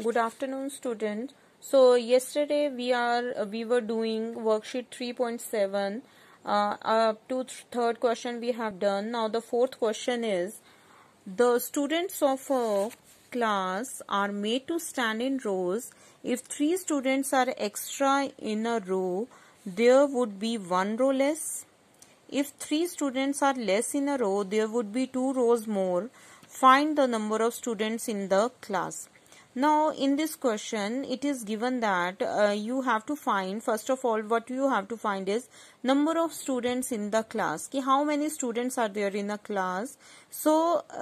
good afternoon students. so yesterday we are we were doing worksheet 3.7 uh, up to th third question we have done now the fourth question is the students of a class are made to stand in rows if three students are extra in a row there would be one row less if three students are less in a row there would be two rows more find the number of students in the class now, in this question, it is given that uh, you have to find, first of all, what you have to find is number of students in the class. Ki how many students are there in a class? So,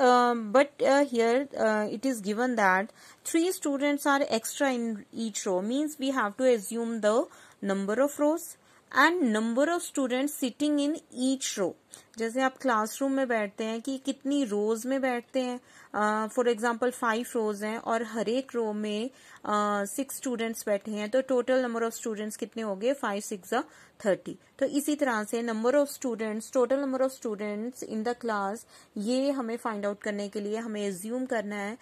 uh, but uh, here uh, it is given that three students are extra in each row. Means we have to assume the number of rows and number of students sitting in each row. जैसे आप classroom में बैठते हैं कि कितनी रोज में बैठते हैं फॉर एग्जांपल फाइव रोज हैं और हर एक रो में सिक्स uh, स्टूडेंट्स बैठे हैं तो टोटल नंबर ऑफ स्टूडेंट्स कितने हो गए फाइव सिक्स थर्टी तो इसी तरह से number of students total number of students in the class ये हमें फाइंड आउट करने के लिए हमें एज्यूम करना है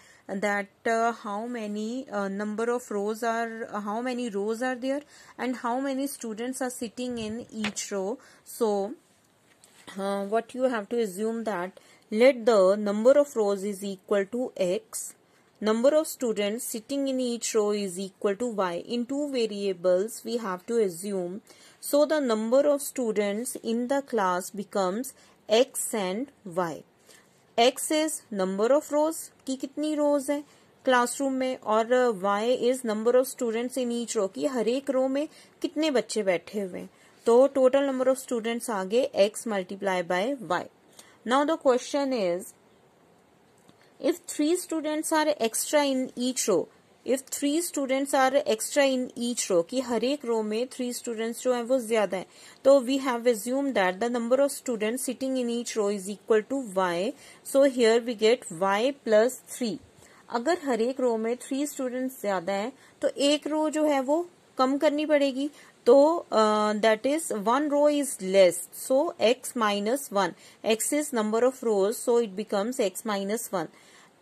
that how many number of rows are how many rows are there and how many students are sitting in each row so uh, what you have to assume that let the number of rows is equal to x number of students sitting in each row is equal to y in two variables we have to assume so the number of students in the class becomes x and y x is number of rows ki kitni rows hai classroom में और y is number of students in each row की हर एक row में कितने बच्चे बैठे हुए हैं तो टोटल नंबर ऑफ स्टूडेंट्स आगे x multiply by y now the question is if three students are extra in each row if three students are extra in each row कि हर एक रो में थ्री स्टूडेंट्स जो है वो ज्यादा है तो we have resume that the number of student sitting in each row is equal to y so here we get y plus three अगर हर एक रो में थ्री स्टूडेंट्स ज्यादा है तो एक रो जो है वो कम करनी पड़ेगी So uh, that is one row is less. So x minus 1. x is number of rows. So it becomes x minus 1.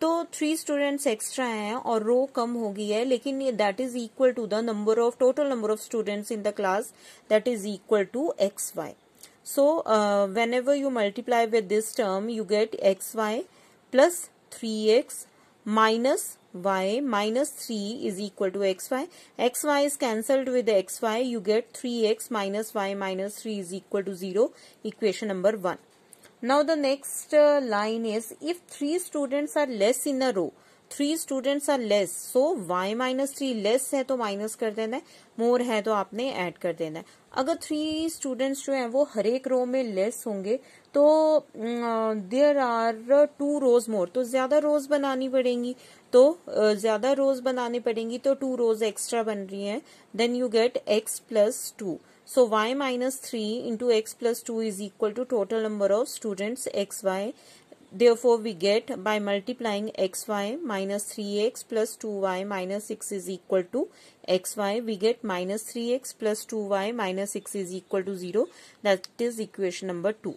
तो थ्री स्टूडेंट्स एक्स्ट्रा हैं और रो कम हो गई है लेकिन that is equal to the number of total number of students in the class that is equal to x y so whenever you multiply with this term you get x y plus three x minus y minus 3 is equal to xy. xy is cancelled with xy. You get 3x minus y minus 3 is equal to 0. Equation number 1. Now the next uh, line is if three students are less in a row. Three students are less so y minus three less है तो minus कर देना है मोर है तो आपने add कर देना है अगर थ्री स्टूडेंट्स जो हैं वो हर एक रो में लेस होंगे तो there are two rows more तो ज्यादा रोज बनानी पड़ेंगी तो ज्यादा रोज बनानी पड़ेंगी तो टू रोज एक्स्ट्रा बन रही हैं then you get x plus two so y minus three into x plus two is equal to total number of students x y Therefore, we get by multiplying xy minus 3x plus 2y minus 6 is equal to xy. We get minus 3x plus 2y minus 6 is equal to 0. That is equation number 2.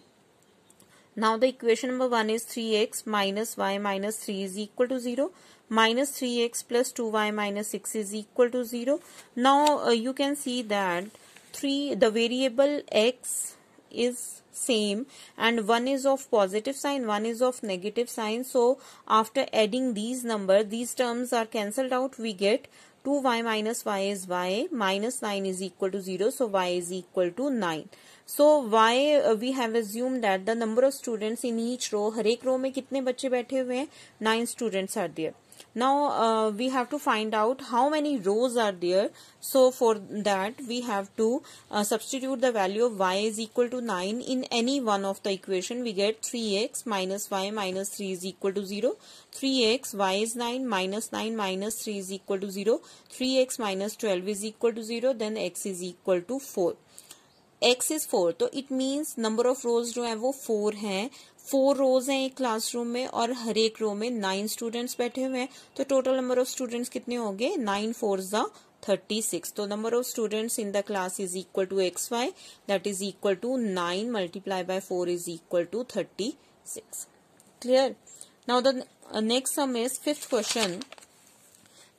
Now, the equation number 1 is 3x minus y minus 3 is equal to 0 minus 3x plus 2y minus 6 is equal to 0. Now, uh, you can see that 3 the variable x is same and one is of positive sign one is of negative sign so after adding these number these terms are cancelled out we get 2y minus y is y minus 9 is equal to 0 so y is equal to 9 so y uh, we have assumed that the number of students in each row हर एक row में कितने बच्चे बैठे हुए हैं 9 students are there now uh, we have to find out how many rows are there so for that we have to uh, substitute the value of y is equal to 9 in any one of the equation we get 3x minus y minus 3 is equal to 0 3x y is 9 minus 9 minus 3 is equal to 0 3x minus 12 is equal to 0 then x is equal to 4 x is 4 तो it means number of rows जो है वो 4 है four रोज हैं एक classroom में और हर एक रो में नाइन स्टूडेंट्स बैठे हुए हैं तो टोटल नंबर ऑफ स्टूडेंट्स कितने हो गए नाइन फोर ज थर्टी सिक्स तो number of students in the class is equal to x y that is equal to nine multiply by four is equal to thirty six clear now the next sum is fifth question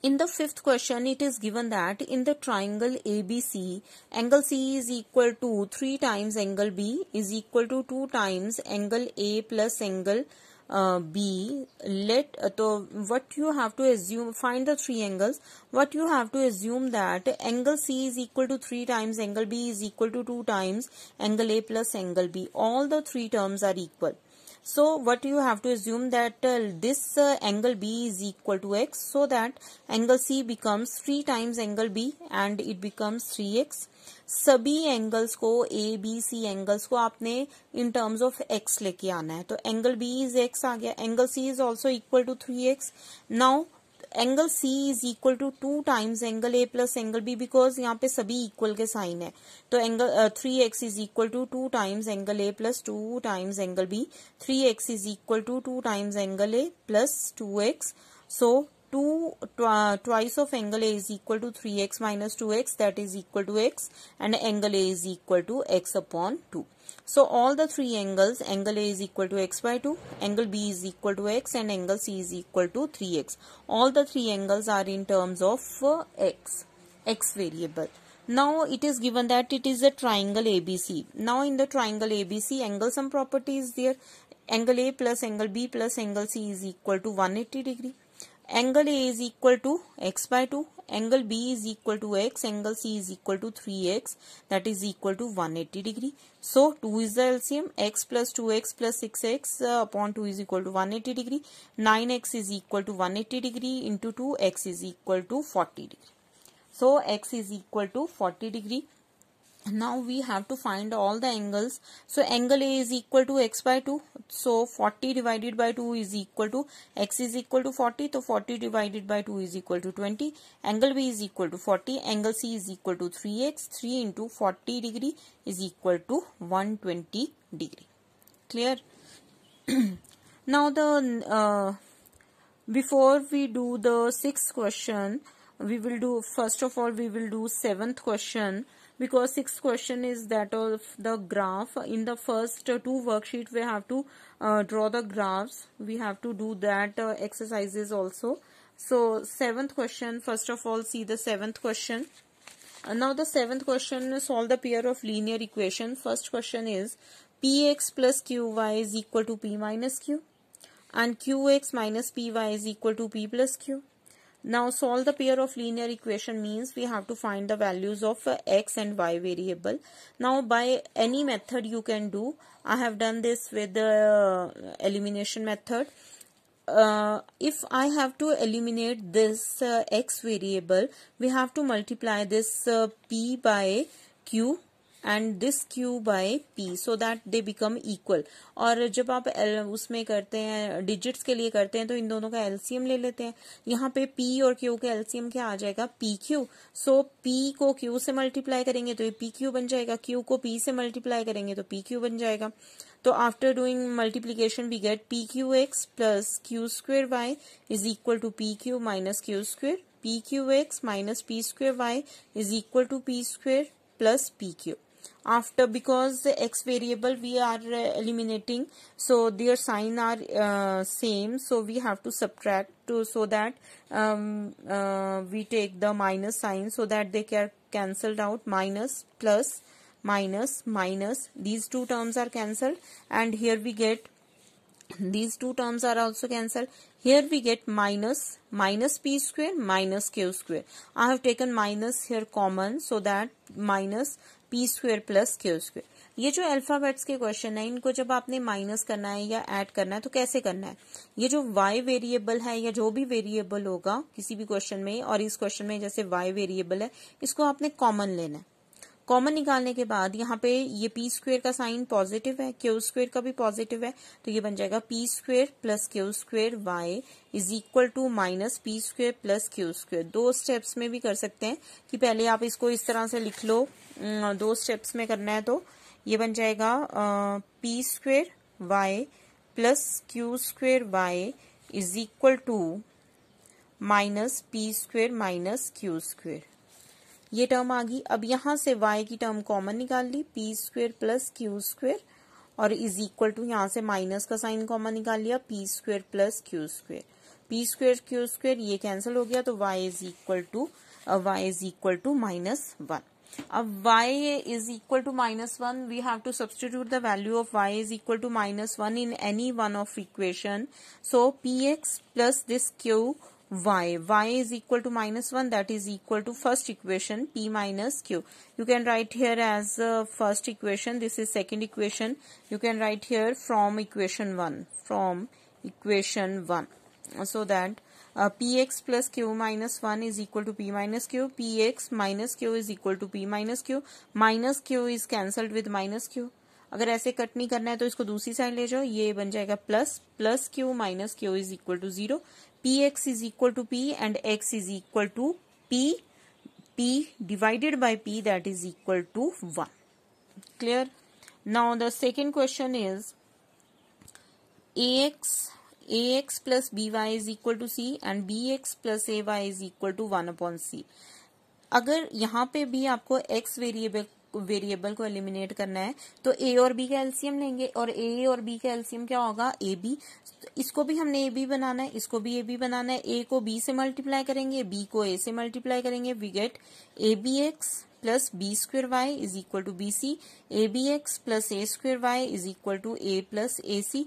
In the fifth question, it is given that in the triangle ABC, angle C is equal to 3 times angle B is equal to 2 times angle A plus angle uh, B. Let so uh, what you have to assume, find the three angles. What you have to assume that angle C is equal to 3 times angle B is equal to 2 times angle A plus angle B. All the three terms are equal. So what you have to assume that uh, this uh, angle B is equal to x so that angle C becomes 3 times angle B and it becomes 3x. सभी angles को ए b सी angles को आपने in terms of x लेके आना है तो angle B is x आ गया angle C is also equal to three x now angle C is equal to two times angle A plus angle B because यहाँ पे सभी इक्वल के साइन है तो angle three x is equal to two times angle A plus two times angle B three x is equal to two times angle A plus two x so 2 twice of angle A is equal to 3x minus 2x that is equal to x and angle A is equal to x upon 2. So all the three angles angle A is equal to x by 2, angle B is equal to x and angle C is equal to 3x. All the three angles are in terms of uh, x, x variable. Now it is given that it is a triangle ABC. Now in the triangle ABC angle sum property is there. Angle A plus angle B plus angle C is equal to 180 degree angle A is equal to x by 2, angle B is equal to x, angle C is equal to 3x that is equal to 180 degree. So 2 is the LCM x plus 2x plus 6x uh, upon 2 is equal to 180 degree, 9x is equal to 180 degree into 2x is equal to 40 degree. So x is equal to 40 degree now we have to find all the angles so angle a is equal to x by 2 so 40 divided by 2 is equal to x is equal to 40 so 40 divided by 2 is equal to 20 angle b is equal to 40 angle c is equal to 3x 3 into 40 degree is equal to 120 degree clear now the uh, before we do the sixth question we will do first of all we will do seventh question because sixth question is that of the graph in the first uh, two worksheet we have to uh, draw the graphs we have to do that uh, exercises also so seventh question first of all see the seventh question uh, now the seventh question is solve the pair of linear equation first question is px plus qy is equal to p minus q and qx minus py is equal to p plus q now solve the pair of linear equation means we have to find the values of uh, x and y variable. Now by any method you can do. I have done this with the elimination method. Uh, if I have to eliminate this uh, x variable, we have to multiply this uh, p by q and this q by p so that they become equal और जब आप उसमें करते हैं digits के लिए करते हैं तो इन दोनों का एलसीएम ले लेते हैं यहाँ पे पी और क्यू का एलसीएम क्या आ जाएगा पी क्यू सो पी को क्यू से मल्टीप्लाई करेंगे तो ये पी क्यू बन जाएगा क्यू को पी से मल्टीप्लाई करेंगे तो पी क्यू बन जाएगा तो after doing multiplication we get p q x plus q square y is equal to p q minus q square p q x minus p square y is equal to p square plus p q after because the x variable we are uh, eliminating so their sign are uh, same so we have to subtract to so that um, uh, we take the minus sign so that they are cancelled out minus plus minus minus these two terms are cancelled and here we get these two terms are also cancelled here we get minus minus p square minus q square i have taken minus here common so that minus p square plus q square ये जो alphabets के question है इनको जब आपने minus करना है या ऐड करना है तो कैसे करना है ये जो y वेरिएबल है या जो भी वेरिएबल होगा किसी भी क्वेश्चन में और इस क्वेश्चन में जैसे y वेरिएबल है इसको आपने कॉमन लेना है कॉमन निकालने के बाद यहाँ पे ये पी स्क्वेयर का साइन पॉजिटिव है क्यू स्क्वेयर का भी पॉजिटिव है तो ये बन जाएगा p square plus q square y is equal to minus p square plus q square दो स्टेप्स में भी कर सकते हैं कि पहले आप इसको इस तरह से लिख लो दो स्टेप्स में करना है तो ये बन जाएगा p square y plus q square y is equal to minus p square minus q square ये टर्म आ गई अब यहां से y की टर्म कॉमन निकाल ली p square plus q square और इज इक्वल टू यहां से माइनस का साइन कॉमन निकाल लिया p square plus q square p square q square ये कैंसिल हो गया तो y is equal to y is equal to minus one अब y is equal to minus one we have to substitute the value of y equal to minus one in any one of equation so p px plus this q y. y is equal to minus 1 that is equal to first equation p minus q. You can write here as uh, first equation. This is second equation. You can write here from equation 1. From equation 1. So that uh, px plus q minus 1 is equal to p minus q. px minus q is equal to p minus q. Minus q is cancelled with minus q. अगर ऐसे cut नहीं करना है तो इसको दूसरी side ले जाओ ये बन जाएगा plus plus q minus q is equal to zero px is equal to p and x is equal to p p divided by p that is equal to 1 clear now the second question is ax ax plus by is equal to c and bx plus ay is equal to 1 upon c अगर यहाँ पे भी आपको x variable variable को eliminate करना है तो ए और बी का एल्सियम लेंगे और ए और बी का एल्सियम क्या होगा ए बी इसको भी हमने ए बी बनाना है इसको भी ए बी बनाना है ए को बी से मल्टीप्लाई करेंगे बी को ए से मल्टीप्लाई करेंगे we get a b x plus b square y is equal to b c a b x plus a square y is equal to a plus a c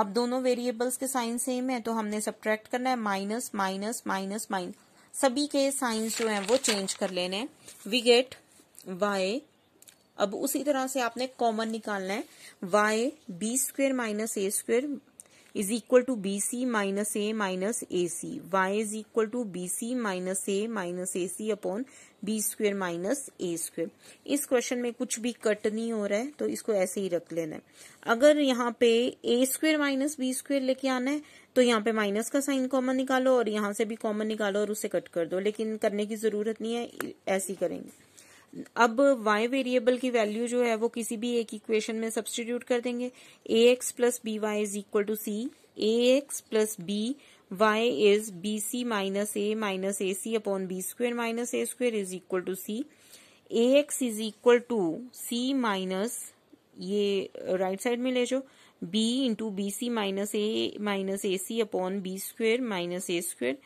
अब दोनों variables के sign same है तो हमने subtract करना है minus minus minus minus सभी के साइंस जो है वो चेंज कर लेने वी गेट वाई अब उसी तरह से आपने कॉमन निकालना है y b square minus a square is equal to b c minus a minus a c y is equal to b c minus a minus a c upon b square minus a square इस question में कुछ भी cut नहीं हो रहा है तो इसको ऐसे ही रख लेना है अगर यहाँ पे a square minus b square लेके आना है तो यहाँ पे माइनस का साइन कॉमन निकालो और यहां से भी कॉमन निकालो और उसे कट कर दो लेकिन करने की जरूरत नहीं है ऐसे ही करेंगे अब y वेरिएबल की वैल्यू जो है वो किसी भी एक इक्वेशन में सब्सटीट्यूट कर देंगे a x plus b y is equal to c a x plus b y is b c minus a minus a c upon b square minus a square is equal to c a x is equal to c minus ये right right side में ले जाओ b into b c minus a minus a c upon b square minus a square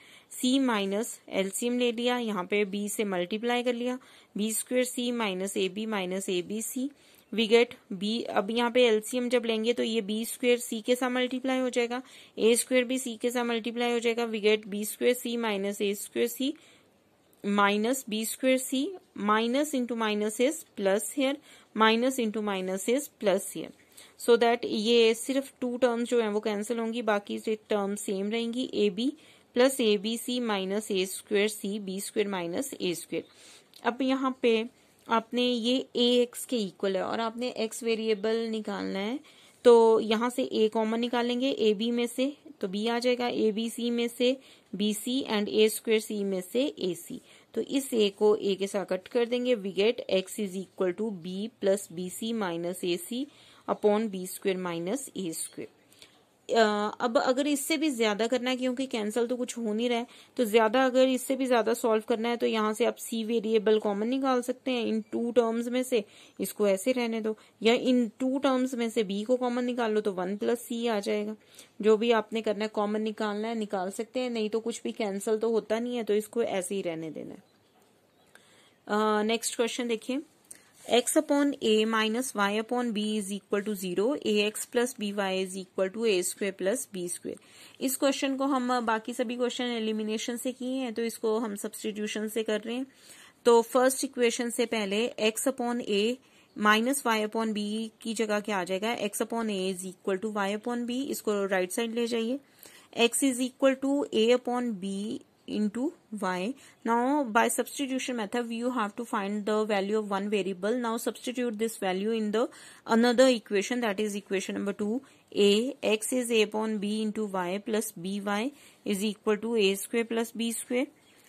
c minus LCM ले लिया यहाँ पे b से multiply कर लिया b square c minus a b minus a b c we get b अब यहाँ पे एलसीएम जब लेंगे तो ये बी स्क्वेयर सी के साथ मल्टीप्लाई हो जाएगा ए स्क्वेयर भी सी के साथ मल्टीप्लाई हो जाएगा we get b square c minus a square c minus b square c minus into minus s plus here minus into minus s plus here so so that ये सिर्फ to terms जो है वो cancel होंगी बाकी से term same रहेंगी a b plus a b c minus a square c b square minus a square अब यहाँ पे आपने ये ए एक्स के इक्वल है और आपने एक्स वेरिएबल निकालना है तो यहाँ से ए कॉमन निकालेंगे ए बी में से तो बी आ जाएगा ए बी सी में से b c and a square c में से ए सी तो इस ए को ए के साथ कट कर देंगे we get x is equal to b plus b c minus a c upon b square minus a square अब अगर इससे भी ज्यादा करना है क्योंकि कैंसिल तो कुछ हो नहीं रहा है तो ज्यादा अगर इससे भी ज्यादा सॉल्व करना है तो यहाँ से आप सी वेरिएबल कॉमन निकाल सकते हैं इन टू टर्म्स में से इसको ऐसे रहने दो या इन टू टर्म्स में से बी को कॉमन निकाल लो तो वन प्लस सी आ जाएगा जो भी आपने करना है कॉमन निकालना है निकाल सकते हैं नहीं तो कुछ भी कैंसिल तो होता नहीं है तो इसको ऐसे ही रहने देना है नेक्स्ट uh, क्वेश्चन देखिए x upon a minus y upon b is equal to zero a x plus b y is equal to a square plus b square इस क्वेश्चन को हम बाकी सभी क्वेश्चन एलिमिनेशन से किए हैं तो इसको हम सब्सटीट्यूशन से कर रहे हैं तो फर्स्ट इक्वेशन से पहले x upon a minus y upon b की जगह क्या आ जाएगा x upon a is equal to y upon b इसको राइट right साइड ले जाइए x is equal to a upon b into y. Now by substitution method you have to find the value of one variable. Now substitute this value in the another equation that is equation number 2 a x is a upon b into y plus by is equal to a square plus b square.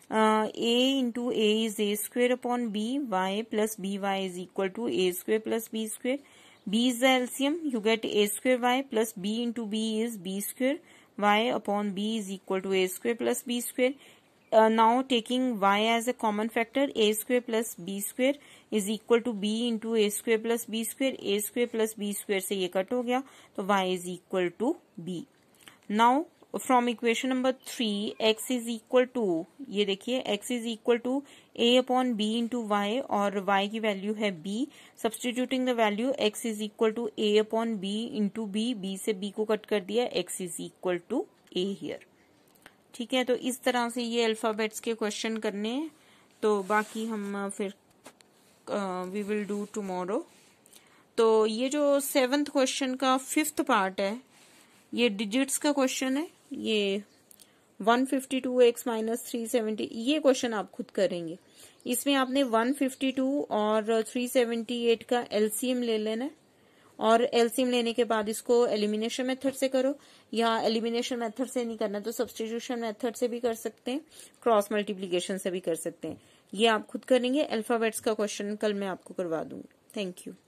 Uh, a into a is a square upon b y plus by is equal to a square plus b square. b is the LCM you get a square y plus b into b is b square y upon b is equal to a square plus b square. Uh, now taking y as a common factor, a square plus b square is equal to b into a square plus b square. a square plus b square से ये cut हो गया तो y is equal to b. Now from equation number three x is equal to ये देखिए x is equal to a upon b into y और y की value है b substituting the value x is equal to a upon b into b b से b को cut कर दिया x is equal to a here ठीक है तो इस तरह से ये अल्फाबेट्स के क्वेश्चन करने हैं तो बाकी हम फिर वी विल डू टूमोरो तो ये जो सेवन्थ क्वेश्चन का फिफ्थ पार्ट है ये डिजिट्स का क्वेश्चन है ये टू एक्स माइनस थ्री ये क्वेश्चन आप खुद करेंगे इसमें आपने 152 और 378 का एलसीएम ले लेना है और एलसीएम लेने के बाद इसको एलिमिनेशन मेथड से करो या एलिमिनेशन मेथड से नहीं करना तो सब्सटीट्यूशन मेथड से भी कर सकते हैं क्रॉस मल्टीप्लीकेशन से भी कर सकते हैं ये आप खुद करेंगे अल्फाबेट्स का क्वेश्चन कल मैं आपको करवा दूंगी थैंक यू